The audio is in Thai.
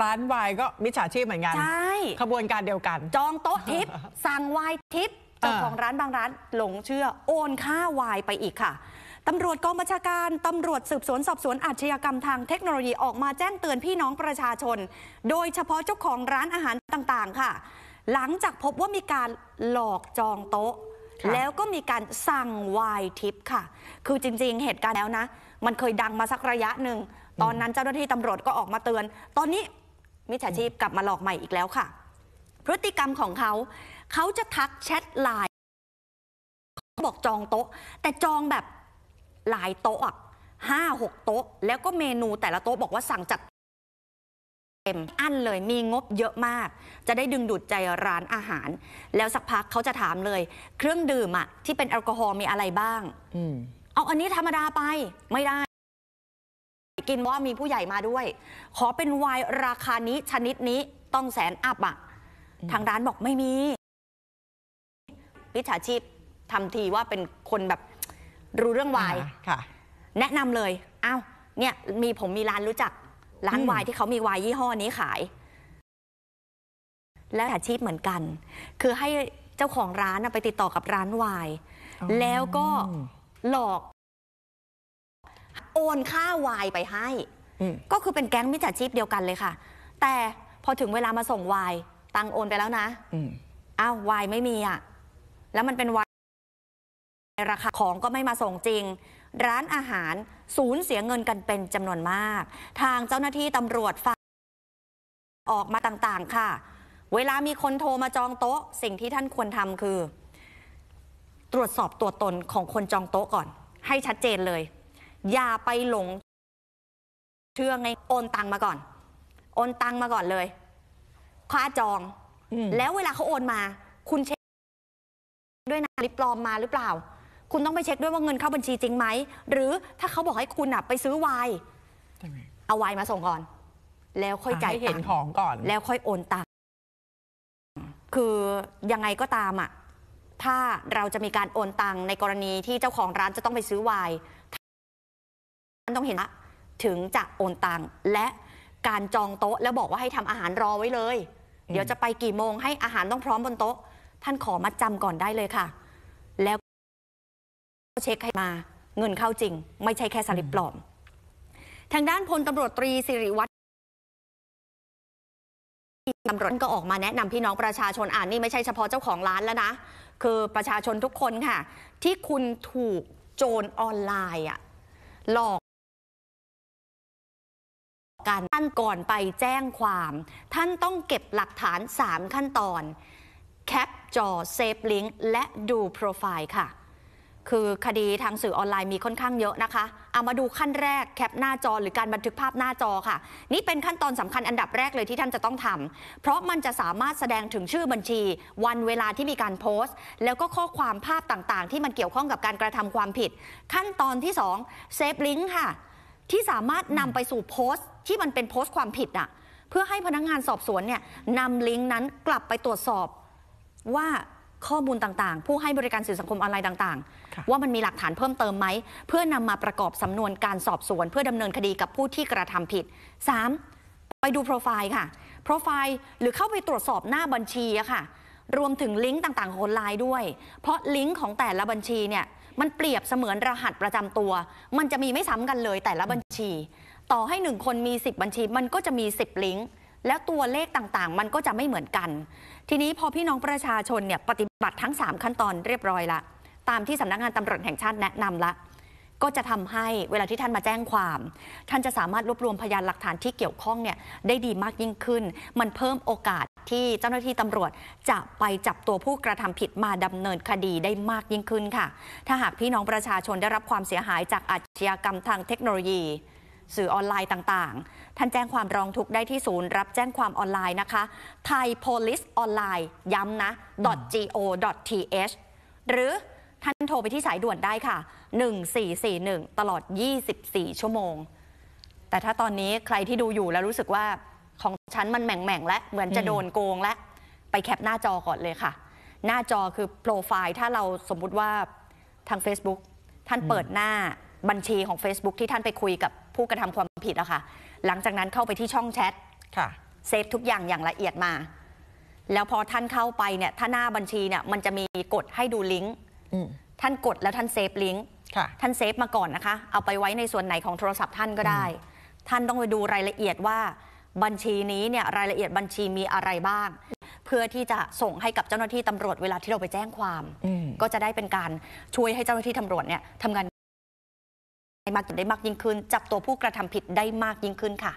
ร้านวายก็มิจฉาชีพเหมือนกัน ใช่ขบวนการเดียวกัน จองโต๊ะทิป สั่งวายทิป เจ้าของร้านบางร้าน หลงเชื่อโอนค่าวายไปอีกค่ะตำรวจกองบัญชาการตำรวจสืบสวนสอบสวนอาชญากรรมทางเทคโนโลยีออกมาแจ้งเตือนพี่น้องประชาชน โดยเฉพาะเจ้าของร้านอาหารต่างๆ ค่ะ หลังจากพบว่ามีการหลอกจองโต๊ะ แล้วก็มีการสั่งวาย ทิปค่ะ คือจริงๆเหตุการณ์แล้วนะ มันเคยดังมาสักระยะหนึ่ง ตอนนั้นเจ้าหน้าที่ตำรวจก็ออกมาเตือน ตอนนี้มิจฉาชีพกลับมาหลอกใหม่อีกแล้วค่ะ พฤติกรรมของเขา เขาจะทักแชทไลน์บอกจองโต๊ะ แต่จองแบบหลายโต๊ะห้าหกโต๊ะ แล้วก็เมนูแต่ละโต๊ะบอกว่าสั่งจัดเต็มอั้นเลยมีงบเยอะมาก จะได้ดึงดูดใจร้านอาหาร แล้วสักพักเขาจะถามเลย เครื่องดื่มอะที่เป็นแอลกอฮอล์มีอะไรบ้างเอาอันนี้ธรรมดาไปไม่ได้กินว่ามีผู้ใหญ่มาด้วย ขอเป็นไวน์ราคานี้ชนิดนี้ต้องแสนอัพอ่ะ ทางร้านบอกไม่มีวิชาชีพทำทีว่าเป็นคนแบบรู้เรื่องวายค่ะ แนะนำเลยอ้าวเนี่ยมีผมมีร้านรู้จักร้านวายที่เขามีวายยี่ห้อนี้ขาย และอาชีพเหมือนกัน คือให้เจ้าของร้านไปติดต่อกับร้านวาย แล้วก็หลอกโอนค่าวายไปให้ก็คือเป็นแก๊งมิจฉาชีพเดียวกันเลยค่ะ แต่พอถึงเวลามาส่งวาย ตังโอนไปแล้วนะอ้าววายไม่มีอ่ะ แล้วมันเป็นวายราคาของก็ไม่มาส่งจริง ร้านอาหารสูญเสียเงินกันเป็นจำนวนมาก ทางเจ้าหน้าที่ตำรวจฝากออกมาต่างๆค่ะ เวลามีคนโทรมาจองโต๊ะ สิ่งที่ท่านควรทำคือ ตรวจสอบตัวตนของคนจองโต๊ะก่อน ให้ชัดเจนเลยอย่าไปหลงเชื่อไง โอนตังมาก่อน โอนตังมาก่อนเลยค่้าจองแล้วเวลาเขาโอนมา คุณเช็คด้วยนะริปลอมมาหรือเปล่า คุณต้องไปเช็คด้วยว่าเงินเข้าบัญชีจริงไหมหรือถ้าเขาบอกให้คุณอะไปซื้อไวน์เอาไวน์มาส่งก่อน แล้วค่อยจ่ายเห็นของก่อน แล้วค่อยโอนตังคือยังไงก็ตามอะถ้าเราจะมีการโอนตังในกรณีที่เจ้าของร้านจะต้องไปซื้อไวน์นต้องเห็นถึงจะโอนตังค์และการจองโต๊ะแล้วบอกว่าให้ทำอาหารรอไว้เลย เดี๋ยวจะไปกี่โมงให้อาหารต้องพร้อมบนโต๊ะท่านขอมาจำก่อนได้เลยค่ะ แล้วเช็คให้มาเงินเข้าจริง ไม่ใช่แค่สลิปปลอมทางด้านพลตำรวจตรีสิริวัตรตำรวจก็ออกมาแนะนำพี่น้องประชาชนอ่านนี่ไม่ใช่เฉพาะเจ้าของร้านแล้วนะคือประชาชนทุกคนค่ะที่คุณถูกโจรออนไลน์อะหลอกกันท่านก่อนไปแจ้งความ ท่านต้องเก็บหลักฐาน 3 ขั้นตอนแคปจอเซฟลิงก์และดูโปรไฟล์ค่ะ คือคดีทางสื่อออนไลน์มีค่อนข้างเยอะนะคะเอามาดูขั้นแรกแคปหน้าจอหรือการบันทึกภาพหน้าจอค่ะ นี่เป็นขั้นตอนสำคัญอันดับแรกเลยที่ท่านจะต้องทำ เพราะมันจะสามารถแสดงถึงชื่อบัญชี วันเวลาที่มีการโพสต์ แล้วก็ข้อความภาพต่างๆ ที่มันเกี่ยวข้องกับการกระทำความผิด ขั้นตอนที่2เซฟลิงก์ค่ะที่สามารถนำไปสู่โพสต์ที่มันเป็นโพสต์ความผิดอะเพื่อให้พนักงานสอบสวนเนี่ยนำลิงก์นั้นกลับไปตรวจสอบว่าข้อมูลต่างๆ ผู้ให้บริการสื่อสังคมออนไลน์ต่างๆ ว่ามันมีหลักฐานเพิ่มเติมไหม เพื่อนำมาประกอบสำนวนการสอบสวนเพื่อดำเนินคดีกับผู้ที่กระทำผิด 3. ไปดูโปรไฟล์ค่ะ โปรไฟล์ หรือเข้าไปตรวจสอบหน้าบัญชีอะค่ะรวมถึงลิงก์ต่างๆของออนไลน์ด้วยเพราะลิงก์ของแต่ละบัญชีเนี่ยมันเปรียบเสมือนรหัสประจำตัว มันจะมีไม่ซ้ำกันเลยแต่ละบัญชี ต่อให้หนึ่งคนมี 10 บัญชี มันก็จะมี 10 ลิงก์ แล้วตัวเลขต่างๆ มันก็จะไม่เหมือนกัน ทีนี้พอพี่น้องประชาชนเนี่ยปฏิบัติทั้ง 3 ขั้นตอนเรียบร้อยละ ตามที่สำนักงานตำรวจแห่งชาติแนะนำละก็จะทำให้เวลาที่ท่านมาแจ้งความ ท่านจะสามารถรวบรวมพยานหลักฐานที่เกี่ยวข้องเนี่ย ได้ดีมากยิ่งขึ้น มันเพิ่มโอกาสที่เจ้าหน้าที่ตำรวจ จะไปจับตัวผู้กระทำผิดมาดำเนินคดีได้มากยิ่งขึ้นค่ะ ถ้าหากพี่น้องประชาชนได้รับความเสียหายจากอาชญากรรมทางเทคโนโลยี สื่อออนไลน์ต่างๆ ท่านแจ้งความร้องทุกข์ได้ที่ศูนย์รับแจ้งความออนไลน์นะคะไทย police online ย้ำนะ .go.th หรือท่านโทรไปที่สายด่วนได้ค่ะ 1441 ตลอด 24 ชั่วโมง แต่ถ้าตอนนี้ใครที่ดูอยู่แล้วรู้สึกว่าของฉันมันแหม่งแหม่งและ เหมือนจะโดนโกงและ ไปแคปหน้าจอก่อนเลยค่ะ หน้าจอคือโปรไฟล์ ถ้าเราสมมุติว่าทาง Facebook ท่านเปิดหน้าบัญชีของ Facebook ที่ท่านไปคุยกับผู้กระทำความผิดแล้วค่ะ หลังจากนั้นเข้าไปที่ช่องแชทเซฟทุกอย่างอย่างละเอียดมา แล้วพอท่านเข้าไปเนี่ย ถ้าหน้าบัญชีเนี่ยมันจะมีกดให้ดูลิงก์ท่านกดแล้วท่านเซฟลิงก์ท่านเซฟมาก่อนนะคะเอาไปไว้ในส่วนไหนของโทรศัพท์ท่านก็ได้ ท่านต้องไปดูรายละเอียดว่า บัญชีนี้เนี่ยรายละเอียดบัญชีมีอะไรบ้าง เพื่อที่จะส่งให้กับเจ้าหน้าที่ตำรวจเวลาที่เราไปแจ้งความ ก็จะได้เป็นการช่วยให้เจ้าหน้าที่ตำรวจเนี่ยทำงานได้มากยิ่งขึ้นจับตัวผู้กระทำผิดได้มากยิ่งขึ้นค่ะ